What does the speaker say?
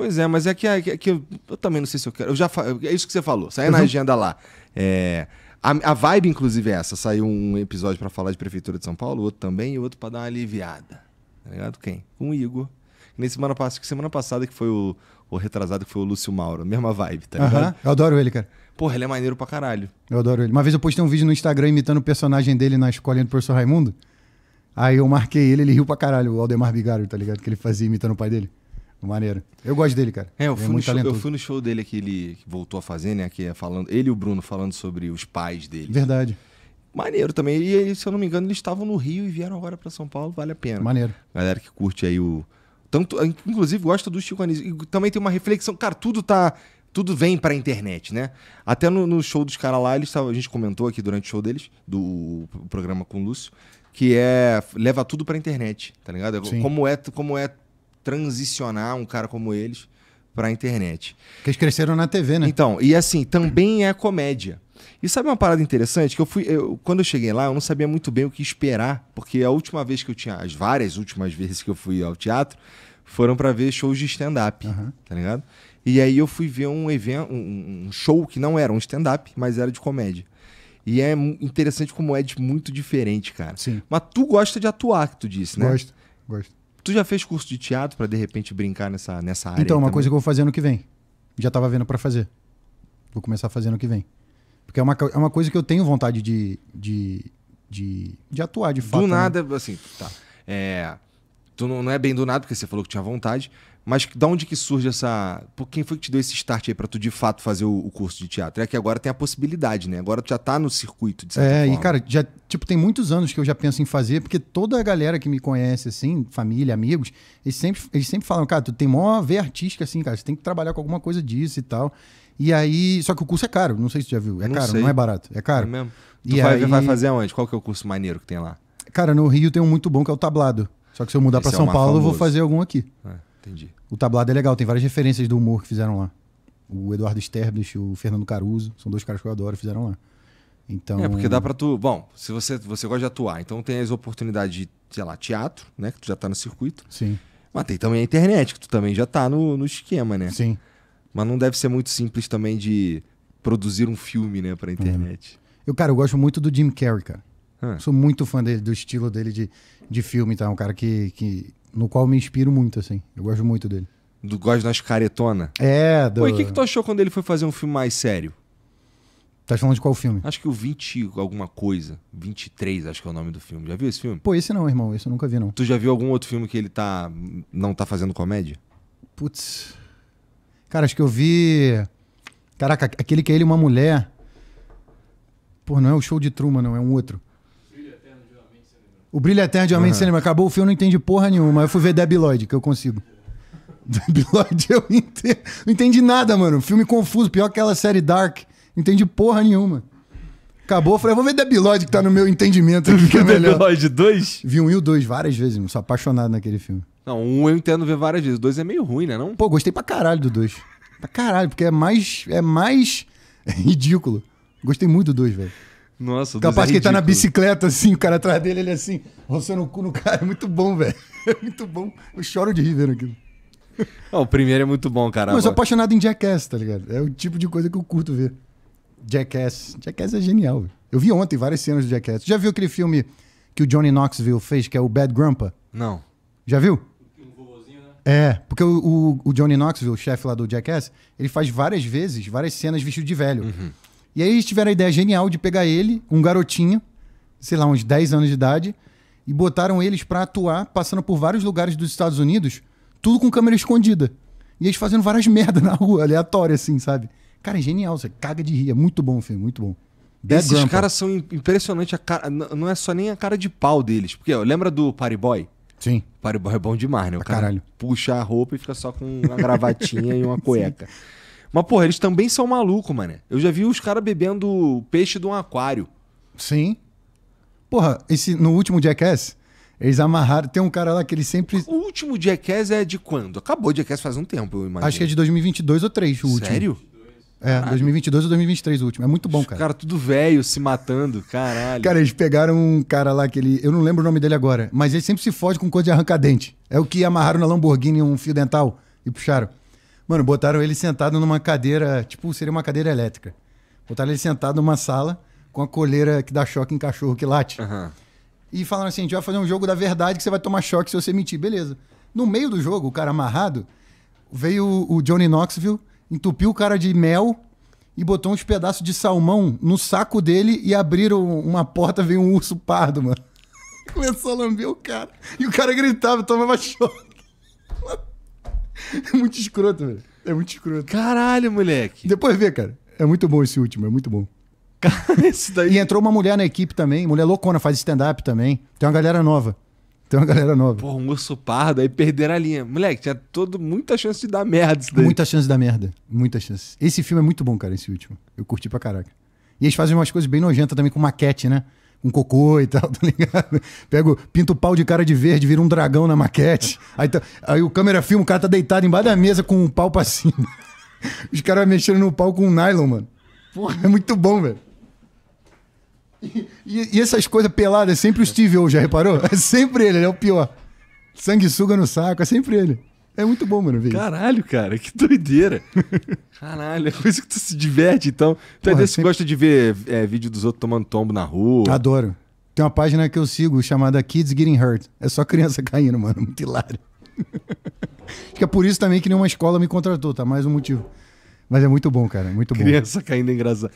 Pois é, mas é que, é, que, é que eu, também não sei se eu quero. Eu já é isso que você falou, saiu uhum. na agenda lá. É, a, a, vibe, inclusive, é essa. Saiu um episódio para falar de Prefeitura de São Paulo, outro também, e outro para dar uma aliviada. Tá ligado? Quem? Com o Igor. nesse semana, que semana passada que foi o, o retrasado, que foi o Lúcio Mauro. Mesma vibe, tá ligado? Uhum. Eu adoro ele, cara. Porra, ele é maneiro pra caralho. Eu adoro ele. Uma vez eu postei um vídeo no Instagram imitando o personagem dele na escolinha do professor Raimundo. Aí eu marquei ele, ele riu pra caralho, o Aldemar Bigário, tá ligado? Que ele fazia imitando o pai dele. Maneiro. Eu gosto dele, cara. É, eu, é fui, é no show, eu fui no show dele que ele voltou a fazer, né? Que é falando, ele e o Bruno falando sobre os pais dele. Verdade. Maneiro também. E se eu não me engano, eles estavam no Rio e vieram agora para São Paulo. Vale a pena. Maneiro. Galera que curte aí o. Tanto, inclusive, gosta do Chico Anísio. E também tem uma reflexão. Cara, tudo tá. Tudo vem pra internet, né? Até no, no show dos caras lá, eles tavam, a gente comentou aqui durante o show deles, do programa com o Lúcio, que é leva tudo pra internet, tá ligado? Sim. Como é, como é transicionar um cara como eles para a internet. Porque eles cresceram na TV, né? Então, e assim, também é comédia. E sabe uma parada interessante? Que eu fui. Eu, quando eu cheguei lá, eu não sabia muito bem o que esperar, porque a última vez que eu tinha. As várias últimas vezes que eu fui ao teatro foram para ver shows de stand-up, uhum. tá ligado? E aí eu fui ver um evento, um, um show que não era um stand-up, mas era de comédia. E é interessante como é de muito diferente, cara. Sim. Mas tu gosta de atuar, que tu disse, né? Gosto, gosto. Tu já fez curso de teatro para de repente brincar nessa, nessa área? Então, uma também? coisa que eu vou fazer ano que vem. Já tava vendo para fazer. Vou começar a fazer ano que vem. Porque é uma, é uma coisa que eu tenho vontade de, de, de, de atuar, de fato. Do né? nada, né? assim, tá. É, tu não, não, é bem do nada, porque você falou que tinha vontade, mas da onde que surge essa. Por quem foi que te deu esse start aí para tu de fato fazer o, o, curso de teatro? É que agora tem a possibilidade, né? Agora tu já tá no circuito de certa É, forma. e cara, já, tipo, tem muitos anos que eu já penso em fazer, porque toda a galera que me conhece, assim, família, amigos, eles sempre, eles sempre falam, cara, tu tem mó ver artística, assim, cara, você tem que trabalhar com alguma coisa disso e tal. E aí, só que o curso é caro, não sei se tu já viu. É não caro, sei. não é barato, é caro. É mesmo. Tu e vai, aí... vai fazer aonde? Qual que é o curso maneiro que tem lá? Cara, no Rio tem um muito bom que é o tablado. Só que se eu mudar para é São é Paulo, famoso. eu vou fazer algum aqui. É, entendi. O tablado é legal, tem várias referências do humor que fizeram lá. O Eduardo Sterblich, o Fernando Caruso, são dois caras que eu adoro, fizeram lá. Então... É, porque dá para tu. Bom, se você, você gosta de atuar, então tem as oportunidades de, sei lá, teatro, né? Que tu já tá no circuito. Sim. Mas tem também a internet, que tu também já tá no, no esquema, né? Sim. Mas não deve ser muito simples também de produzir um filme, né, pra é. internet. Eu, cara, eu gosto muito do Jim Carrey, cara. Hum. Sou muito fã dele, do estilo dele de, de filme, tá? É um cara que, que. no qual me inspiro muito, assim. Eu gosto muito dele. Do gosto das caretonas. É, do... Pô, e o que, que tu achou quando ele foi fazer um filme mais sério? Tá falando de qual filme? Acho que o 20 alguma coisa. 23, acho que é o nome do filme. Já viu esse filme? Pô, esse não, irmão. Esse eu nunca vi, não. Tu já viu algum outro filme que ele tá... Não tá fazendo comédia? Putz. Cara, acho que eu vi... Caraca, aquele que é ele e uma mulher. Pô, não é o Show de Truman, não. É um outro. O Brilho Eterno de homem Mente uhum. Cinema. Acabou o filme, eu não entendi porra nenhuma. Eu fui ver Debbie Lloyd, que eu consigo. Debbie Lloyd, eu entendi, não entendi nada, mano. Filme confuso, pior que aquela série Dark. Não entendi porra nenhuma. Acabou, eu falei, vou ver Debbie Lloyd, que tá no meu entendimento. Aqui, que é melhor. Debbie Lloyd 2? Vi um e o 2 várias vezes, mano. Sou apaixonado naquele filme. Não, um eu entendo ver várias vezes. O 2 é meio ruim, né? Não? Pô, gostei pra caralho do 2. Pra caralho, porque é mais. É mais. É ridículo. Gostei muito do 2, velho. Nossa, o Capaz que ele tá na é bicicleta, assim, o cara atrás dele, ele é assim, roçando o cu no cara. É muito bom, velho. É muito bom. Eu choro de rir vendo aquilo. Não, o primeiro é muito bom, cara. Mas eu sou apaixonado em Jackass, tá ligado? É o tipo de coisa que eu curto ver. Jackass. Jackass é genial, Eu vi ontem várias cenas do Jackass. Já viu aquele filme que o Johnny Knoxville fez, que é o Bad Grandpa? Não. Já viu? Né? É, porque o, o, o Johnny Knoxville, o chefe lá do Jackass, ele faz várias vezes, várias cenas vestido de velho. Uhum. E aí eles tiveram a ideia genial de pegar ele, um garotinho, sei lá, uns 10 anos de idade, e botaram eles para atuar, passando por vários lugares dos Estados Unidos, tudo com câmera escondida. E eles fazendo várias merdas na rua, aleatório, assim, sabe? Cara, é genial, você caga de rir. É muito bom o filme, muito bom. Dead Esses Grandpa. caras são impressionantes, a cara. Não é só nem a cara de pau deles. Porque, ó, lembra do Party Boy? Sim. Party Boy é bom demais, né? O ah, cara caralho. puxa a roupa e fica só com uma gravatinha e uma cueca. Sim. Mas, porra, eles também são malucos, mano. Eu já vi os caras bebendo peixe de um aquário. Sim. Porra, esse, no último Jackass, eles amarraram. Tem um cara lá que ele sempre. O último Jackass é de quando? Acabou o Jackass faz um tempo, eu imagino. Acho que é de 2022 ou 3 o último. Sério? É, caralho. 2022 ou 2023 o último. É muito bom, cara. Cara, tudo velho, se matando, caralho. Cara, eles pegaram um cara lá que ele... Eu não lembro o nome dele agora, mas ele sempre se foge com coisa de arrancadente. É o que amarraram na Lamborghini um fio dental e puxaram. Mano, botaram ele sentado numa cadeira, tipo, seria uma cadeira elétrica. Botaram ele sentado numa sala com a coleira que dá choque em cachorro que late. Uhum. E falaram assim: a gente vai fazer um jogo da verdade que você vai tomar choque se você mentir. Beleza. No meio do jogo, o cara amarrado, veio o Johnny Knoxville, entupiu o cara de mel e botou uns pedaços de salmão no saco dele e abriram uma porta, veio um urso pardo, mano. Começou a lamber o cara. E o cara gritava, tomava choque. Uma É muito escroto, velho. É muito escroto. Caralho, moleque. Depois vê, cara. É muito bom esse último, é muito bom. Cara, esse daí... E entrou uma mulher na equipe também, mulher loucona, faz stand-up também. Tem uma galera nova. Tem uma galera nova. Pô, um urso pardo, aí perderam a linha. Moleque, tinha todo, muita chance de dar merda isso daí. Muita chance de dar merda. Muita chance. Esse filme é muito bom, cara, esse último. Eu curti pra caraca. E eles fazem umas coisas bem nojentas também com maquete, né? um cocô e tal, tá ligado? Pego, pinto o pau de cara de verde, vira um dragão na maquete. Aí, tá, aí o câmera filma, o cara tá deitado embaixo da mesa com o um pau pra cima. Os caras mexendo no pau com um nylon, mano. Porra, é muito bom, velho. E, e, e, essas coisas peladas, é sempre o Steve O, já reparou? É sempre ele, ele é o pior. Sanguessuga no saco, é sempre ele. É muito bom, mano, ver Caralho, cara, que doideira. Caralho, é coisa que tu se diverte, então. Tu é desse sempre... gosta de ver é, vídeo dos outros tomando tombo na rua. Adoro. Tem uma página que eu sigo chamada Kids Getting Hurt. É só criança caindo, mano. Muito hilário. Acho que é por isso também que nenhuma escola me contratou, tá? Mais um motivo. Mas é muito bom, cara. Muito bom. Criança caindo é engraçado.